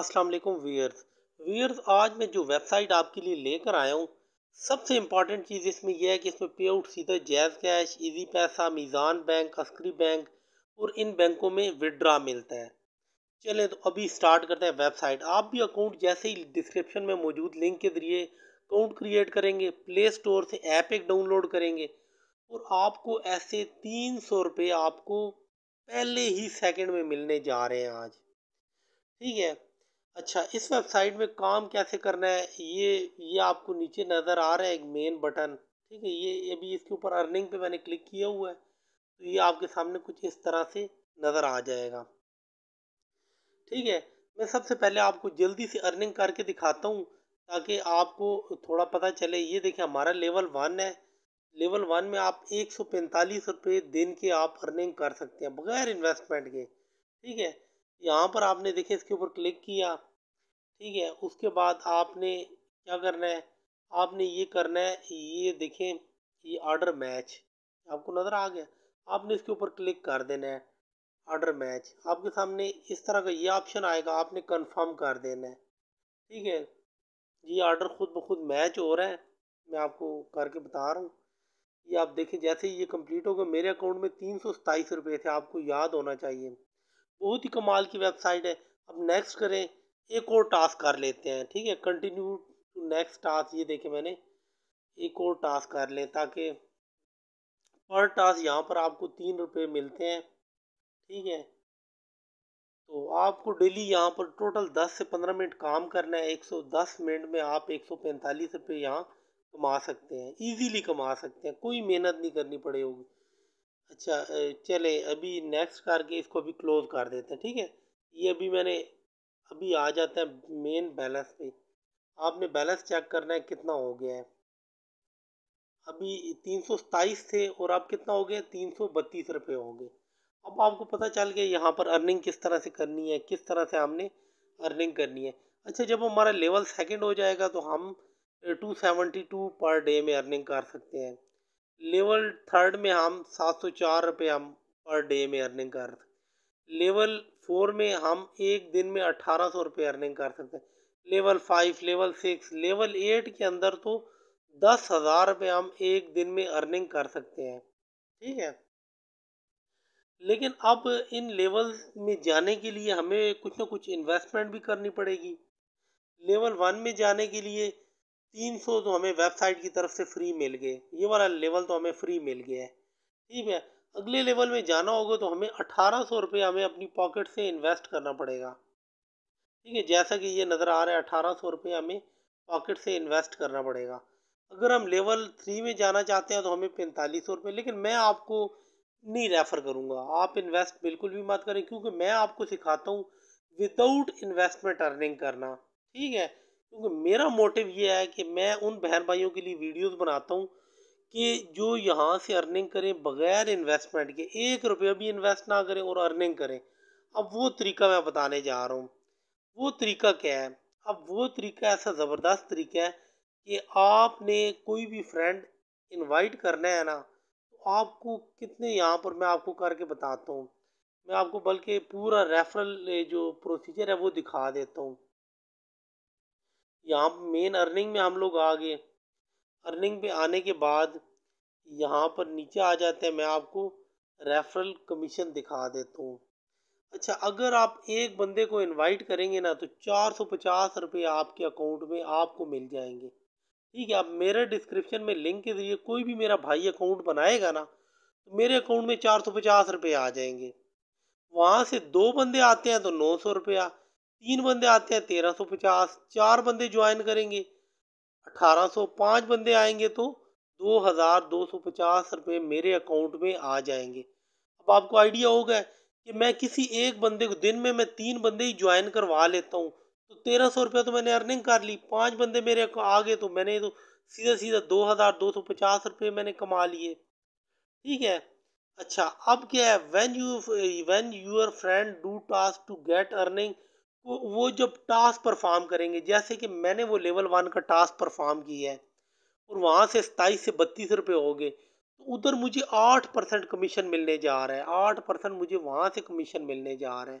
असलम वीयर्स वीयर्स आज मैं जो वेबसाइट आपके लिए लेकर आया हूँ सबसे इम्पॉर्टेंट चीज़ इसमें यह है कि इसमें पे आउट सीधा जैज़ कैश इजी पैसा मीज़ान बैंक अस्करी बैंक और इन बैंकों में विड्रा मिलता है चलें तो अभी स्टार्ट करते हैं वेबसाइट आप भी अकाउंट जैसे ही डिस्क्रिप्शन में मौजूद लिंक के ज़रिए अकाउंट क्रिएट करेंगे प्ले स्टोर से ऐप एक डाउनलोड करेंगे और आपको ऐसे तीन सौ रुपये आपको पहले ही सेकेंड में मिलने जा रहे हैं आज ठीक है अच्छा इस वेबसाइट में काम कैसे करना है ये ये आपको नीचे नज़र आ रहा है एक मेन बटन ठीक है ये अभी इसके ऊपर अर्निंग पे मैंने क्लिक किया हुआ है तो ये आपके सामने कुछ इस तरह से नज़र आ जाएगा ठीक है मैं सबसे पहले आपको जल्दी से अर्निंग करके दिखाता हूँ ताकि आपको थोड़ा पता चले ये देखिए हमारा लेवल वन है लेवल वन में आप एक सौ पैंतालीस रुपये दिन के आप अर्निंग कर सकते हैं बगैर इन्वेस्टमेंट के ठीक है यहाँ पर आपने देखे इसके ऊपर क्लिक किया ठीक है उसके बाद आपने क्या करना है आपने ये करना है ये देखें ये ऑर्डर मैच आपको नज़र आ गया आपने इसके ऊपर क्लिक कर देना है ऑर्डर मैच आपके सामने इस तरह का ये ऑप्शन आएगा आपने कंफर्म कर देना है ठीक है ये ऑर्डर खुद ब खुद मैच हो रहा है मैं आपको करके बता रहा हूँ ये आप देखें जैसे ही ये कंप्लीट होगा मेरे अकाउंट में तीन सौ सताईस रुपये थे आपको याद होना चाहिए बहुत ही कमाल की वेबसाइट है अब नेक्स्ट करें एक और टास्क कर लेते हैं ठीक है कंटिन्यू टू नेक्स्ट टास्क ये देखें मैंने एक और टास्क कर लें ताकि पर टास्क यहाँ पर आपको तीन रुपये मिलते हैं ठीक है तो आपको डेली यहाँ पर टोटल दस से पंद्रह मिनट काम करना है एक सौ दस मिनट में आप एक सौ पैंतालीस रुपये यहाँ कमा सकते हैं इजीली कमा सकते हैं कोई मेहनत नहीं करनी पड़ेगी अच्छा चले अभी नेक्स्ट करके इसको भी क्लोज कर देते हैं ठीक है ये अभी मैंने अभी आ जाता है मेन बैलेंस पे आपने बैलेंस चेक करना है कितना हो गया है अभी तीन सौ सताईस थे और आप कितना हो गया तीन सौ बत्तीस रुपये हो गए अब आपको पता चल गया यहाँ पर अर्निंग किस तरह से करनी है किस तरह से हमने अर्निंग करनी है अच्छा जब हमारा लेवल सेकेंड हो जाएगा तो हम two seventy two per day में अर्निंग कर सकते हैं लेवल थर्ड में हम सात सौ चार रुपये हम पर डे में अर्निंग कर सकते लेवल फोर में हम एक दिन में अट्ठारह सौ रुपये अर्निंग कर सकते हैं level five level six level eight के अंदर तो दस हज़ार रुपये हम एक दिन में अर्निंग कर सकते हैं ठीक है लेकिन अब इन लेवल्स में जाने के लिए हमें कुछ ना कुछ इन्वेस्टमेंट भी करनी पड़ेगी लेवल वन में जाने के लिए तीन सौ तो हमें वेबसाइट की तरफ से फ्री मिल गए ये वाला लेवल तो हमें फ्री मिल गया है ठीक है अगले लेवल में जाना होगा तो हमें अठारह सौ रुपये हमें अपनी पॉकेट से इन्वेस्ट करना पड़ेगा ठीक है जैसा कि ये नज़र आ रहा है अठारह सौ रुपये हमें पॉकेट से इन्वेस्ट करना पड़ेगा अगर हम लेवल थ्री में जाना चाहते हैं तो हमें पैंतालीस सौ रुपये लेकिन मैं आपको नहीं रेफ़र करूँगा आप इन्वेस्ट बिल्कुल भी मत करें क्योंकि मैं आपको सिखाता हूँ विदाउट इन्वेस्टमेंट अर्निंग करना ठीक है क्योंकि मेरा मोटिव ये है कि मैं उन बहन भाइयों के लिए वीडियोस बनाता हूँ कि जो यहाँ से अर्निंग करें बगैर इन्वेस्टमेंट के एक रुपया भी इन्वेस्ट ना करें और अर्निंग करें अब वो तरीका मैं बताने जा रहा हूँ वो तरीका क्या है अब वो तरीका ऐसा ज़बरदस्त तरीका है कि आपने कोई भी फ्रेंड इन्वाइट करना है ना तो आपको कितने यहाँ पर मैं आपको करके बताता हूँ मैं आपको बल्कि पूरा रेफरल जो प्रोसीजर है वो दिखा देता हूँ यहाँ मेन अर्निंग में हम लोग आ गए अर्निंग पे आने के बाद यहाँ पर नीचे आ जाते हैं मैं आपको रेफरल कमीशन दिखा देता हूँ अच्छा अगर आप एक बंदे को इनवाइट करेंगे ना तो चार सौ पचास रुपये आपके अकाउंट में आपको मिल जाएंगे ठीक है आप मेरे डिस्क्रिप्शन में लिंक के ज़रिए कोई भी मेरा भाई अकाउंट बनाएगा ना तो मेरे अकाउंट में चार सौ पचास रुपये आ जाएंगे वहाँ से दो बंदे आते हैं तो नौ सौ रुपया तीन बंदे आते हैं तेरह सौ पचास चार बंदे ज्वाइन करेंगे अठारह सौ पाँच बंदे आएंगे तो दो हज़ार दो सौ पचास रुपये मेरे अकाउंट में आ जाएंगे अब आपको आइडिया होगा कि मैं किसी एक बंदे को दिन में मैं तीन बंदे ही ज्वाइन करवा लेता हूँ तो तेरह सौ रुपया तो मैंने अर्निंग कर ली पाँच बंदे मेरे आ गए तो मैंने तो सीधा सीधा दो हज़ार दो सौ पचास रुपये मैंने कमा लिए ठीक है अच्छा अब क्या है when you when your friend do task to get earning वो वो जब टास्क परफॉर्म करेंगे जैसे कि मैंने वो लेवल वन का टास्क परफॉर्म किया है और वहाँ से सताईस से बत्तीस रुपये हो गए तो उधर मुझे आठ परसेंट कमीशन मिलने जा रहा है आठ परसेंट मुझे वहाँ से कमीशन मिलने जा रहा है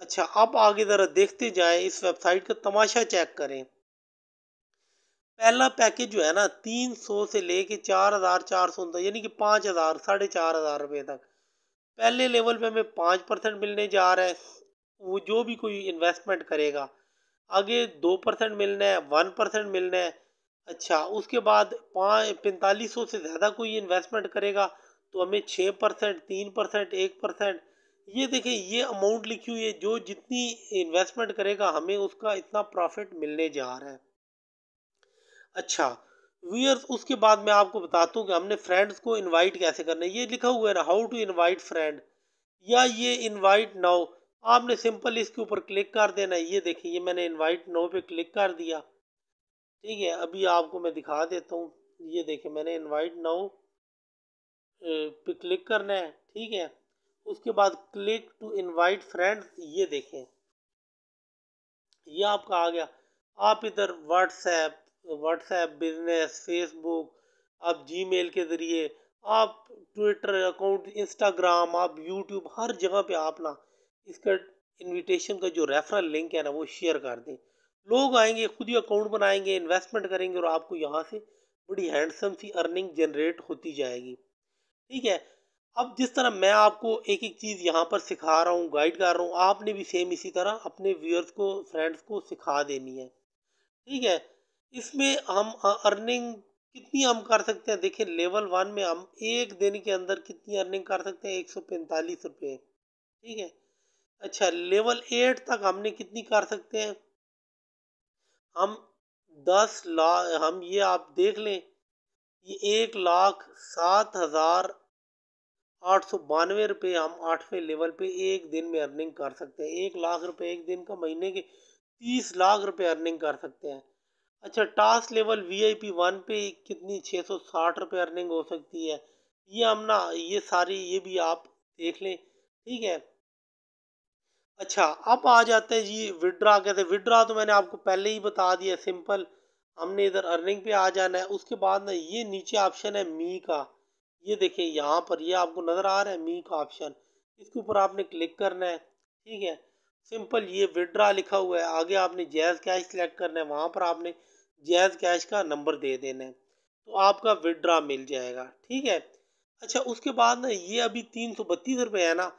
अच्छा अब आगे ज़रा देखते जाएं इस वेबसाइट का तमाशा चेक करें पहला पैकेज जो है ना तीन सौ से ले कर चार हज़ार चार सौ यानी कि पाँच हज़ार साढ़े चार हज़ार रुपये तक पहले लेवल पे हमें पाँच परसेंट मिलने जा रहा है वो जो भी कोई इन्वेस्टमेंट करेगा आगे दो परसेंट मिलना है वन परसेंट मिलना है अच्छा उसके बाद पाँच पैंतालीस सौ से ज़्यादा कोई इन्वेस्टमेंट करेगा तो हमें छः परसेंट तीन परसेंट एक परसेंट ये देखें ये अमाउंट लिखी हुई है जो जितनी इन्वेस्टमेंट करेगा हमें उसका इतना प्रॉफिट मिलने जा रहा है अच्छा व्यूअर्स उसके बाद मैं आपको बताता हूँ कि हमने फ्रेंड्स को इनवाइट कैसे करना है ये लिखा हुआ है ना हाउ टू इनवाइट फ्रेंड या ये इनवाइट नाउ आपने सिंपल इसके ऊपर क्लिक कर देना ये देखिए ये मैंने इनवाइट नो पे क्लिक कर दिया ठीक है अभी आपको मैं दिखा देता हूँ ये देखिए मैंने इनवाइट नो पे क्लिक करना है ठीक है उसके बाद क्लिक टू इनवाइट फ्रेंड्स ये देखें ये आपका आ गया आप इधर व्हाट्सएप व्हाट्सएप बिजनेस फेसबुक आप जी के ज़रिए आप ट्विटर अकाउंट इंस्टाग्राम आप यूट्यूब हर जगह पे आप ना इसका इनविटेशन का जो रेफरल लिंक है ना वो शेयर कर दें लोग आएंगे खुद ही अकाउंट बनाएंगे इन्वेस्टमेंट करेंगे और आपको यहाँ से बड़ी हैंडसम सी अर्निंग जनरेट होती जाएगी ठीक है अब जिस तरह मैं आपको एक एक चीज़ यहाँ पर सिखा रहा हूँ गाइड कर रहा हूँ आपने भी सेम इसी तरह अपने व्यूअर्स को फ्रेंड्स को सिखा देनी है ठीक है इसमें हम अर्निंग कितनी हम कर सकते हैं देखिए लेवल वन में हम एक दिन के अंदर कितनी अर्निंग कर सकते हैं एक सौ पैंतालीस रुपये ठीक है अच्छा लेवल एट तक हमने कितनी कर सकते हैं हम दस लाख हम ये आप देख लें ये एक लाख सात हज़ार आठ सौ बानवे रुपये हम आठवें लेवल पे एक दिन में अर्निंग कर सकते हैं एक लाख रुपए एक दिन का महीने के तीस लाख रुपए अर्निंग कर सकते हैं अच्छा task level V I P one पे कितनी छः सौ साठ रुपये अर्निंग हो सकती है ये हम ना ये सारी ये भी आप देख लें ठीक है अच्छा अब आ जाते हैं जी विड्रा कहते हैं विड्रा तो मैंने आपको पहले ही बता दिया सिंपल हमने इधर अर्निंग पे आ जाना है उसके बाद ना ये नीचे ऑप्शन है मी का ये देखिए यहाँ पर ये आपको नज़र आ रहा है मी का ऑप्शन इसके ऊपर आपने क्लिक करना है ठीक है सिंपल ये विड्रा लिखा हुआ है आगे आपने जैज़ कैश सेलेक्ट करना है वहाँ पर आपने जैज़ कैश का नंबर दे देना है तो आपका विड्रा मिल जाएगा ठीक है अच्छा उसके बाद ना ये अभी तीन सौ बत्तीस रुपये है ना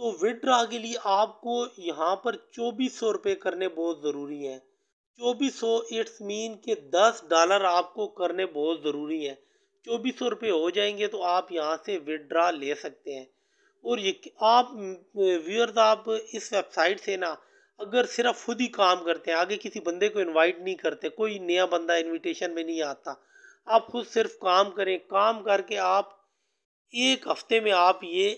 तो विड्रा के लिए आपको यहाँ पर चौबीस सौ रुपये करने बहुत ज़रूरी हैं चौबीस सौ इट्स मीन के दस डॉलर आपको करने बहुत ज़रूरी हैं चौबीस सौ रुपये हो जाएंगे तो आप यहाँ से विड्रा ले सकते हैं और ये आप व्यूअर्स आप इस वेबसाइट से ना अगर सिर्फ खुद ही काम करते हैं आगे किसी बंदे को इनवाइट नहीं करते कोई नया बंदा इनविटेशन में नहीं आता आप खुद सिर्फ काम करें काम करके आप एक हफ्ते में आप ये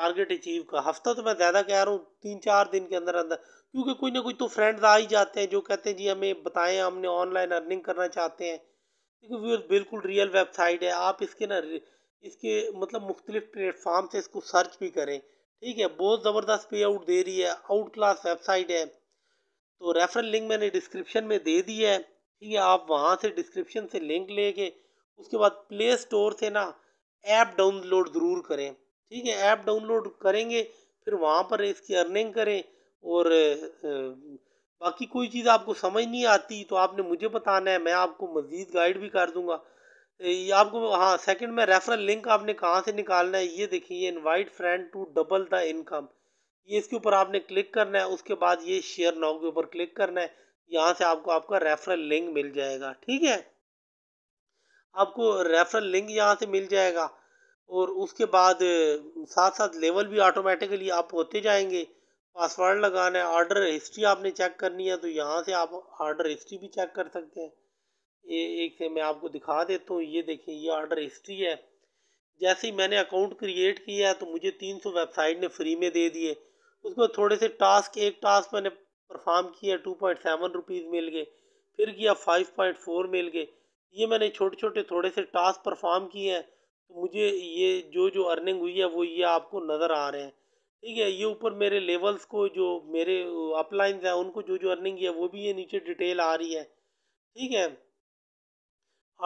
टारगेट अचीव का हफ्ता तो मैं ज़्यादा कह रहा हूँ तीन चार दिन के अंदर अंदर क्योंकि कोई ना कोई तो फ्रेंड्स आ ही जाते हैं जो कहते हैं जी हमें बताएं हमने ऑनलाइन अर्निंग करना चाहते हैं क्योंकि वो बिल्कुल रियल वेबसाइट है आप इसके ना इसके मतलब मुख्तलिफ प्लेटफॉर्म से इसको सर्च भी करें ठीक है बहुत ज़बरदस्त पे आउट दे रही है आउट क्लास वेबसाइट है तो रेफरल लिंक मैंने डिस्क्रिप्शन में दे दी है ठीक है आप वहाँ से डिस्क्रिप्शन से लिंक लेके उसके बाद प्ले स्टोर से ना ऐप डाउनलोड ज़रूर करें ठीक है ऐप डाउनलोड करेंगे फिर वहाँ पर इसकी अर्निंग करें और बाकी कोई चीज़ आपको समझ नहीं आती तो आपने मुझे बताना है मैं आपको मज़ीद गाइड भी कर दूँगा आपको हाँ सेकंड में रेफरल लिंक आपने कहाँ से निकालना है ये देखिए invite friend to double the income ये इसके ऊपर आपने क्लिक करना है उसके बाद ये शेयर नाउ के ऊपर क्लिक करना है यहाँ से आपको आपका रेफरल लिंक मिल जाएगा ठीक है आपको रेफरल लिंक यहाँ से मिल जाएगा और उसके बाद साथ साथ लेवल भी ऑटोमेटिकली आप होते जाएंगे पासवर्ड लगाना है ऑर्डर हिस्ट्री आपने चेक करनी है तो यहाँ से आप ऑर्डर हिस्ट्री भी चेक कर सकते हैं ये एक से मैं आपको दिखा देता हूँ ये देखें ये ऑर्डर हिस्ट्री है जैसे ही मैंने अकाउंट क्रिएट किया है तो मुझे तीन सौ वेबसाइट ने फ्री में दे दिए उसको थोड़े से टास्क एक टास्क मैंने परफॉर्म किया टू पॉइंट सेवन रुपीज़ मिल गए फिर किया फाइव पॉइंट फोर मिल गए ये मैंने छोटे छोटे थोड़े से टास्क परफॉर्म किए हैं तो मुझे ये जो जो अर्निंग हुई है वो ये आपको नज़र आ रहे हैं ठीक है ये ऊपर मेरे लेवल्स को जो मेरे अपलाइंस हैं उनको जो जो अर्निंग है वो भी ये नीचे डिटेल आ रही है ठीक है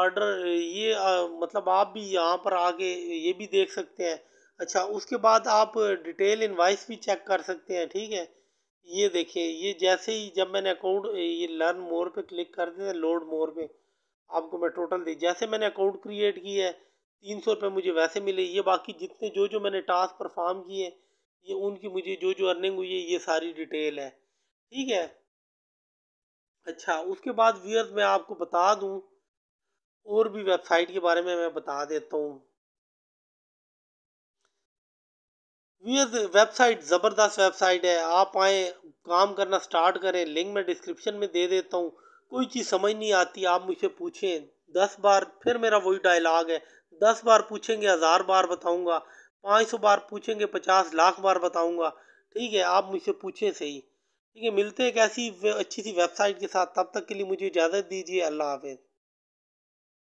ऑर्डर ये आ, मतलब आप भी यहाँ पर आके ये भी देख सकते हैं अच्छा उसके बाद आप डिटेल इनवाइस भी चेक कर सकते हैं ठीक है ये देखिए ये जैसे ही जब मैंने अकाउंट ये लर्न मोर पे क्लिक कर देते हैं लोड मोर पे आपको मैं टोटल दी जैसे मैंने अकाउंट क्रिएट किया है तीन सौ रुपये मुझे वैसे मिले ये बाकी जितने जो जो मैंने टास्क परफॉर्म किए ये उनकी मुझे जो जो अर्निंग हुई है ये सारी डिटेल है ठीक है अच्छा उसके बाद व्यूअर्स मैं आपको बता दूं और भी वेबसाइट के बारे में मैं बता देता हूँ व्यूअर्स वेबसाइट ज़बरदस्त वेबसाइट है आप आए काम करना स्टार्ट करें लिंक मैं डिस्क्रिप्शन में दे देता हूँ कोई चीज़ समझ नहीं आती आप मुझसे पूछें दस बार फिर मेरा वही डायलॉग है दस बार पूछेंगे हज़ार बार बताऊंगा पाँच सौ बार पूछेंगे पचास लाख बार बताऊंगा ठीक है आप मुझसे पूछें सही ठीक है मिलते हैं एक ऐसी अच्छी सी वेबसाइट के साथ तब तक के लिए मुझे इजाज़त दीजिए अल्लाह हाफिज़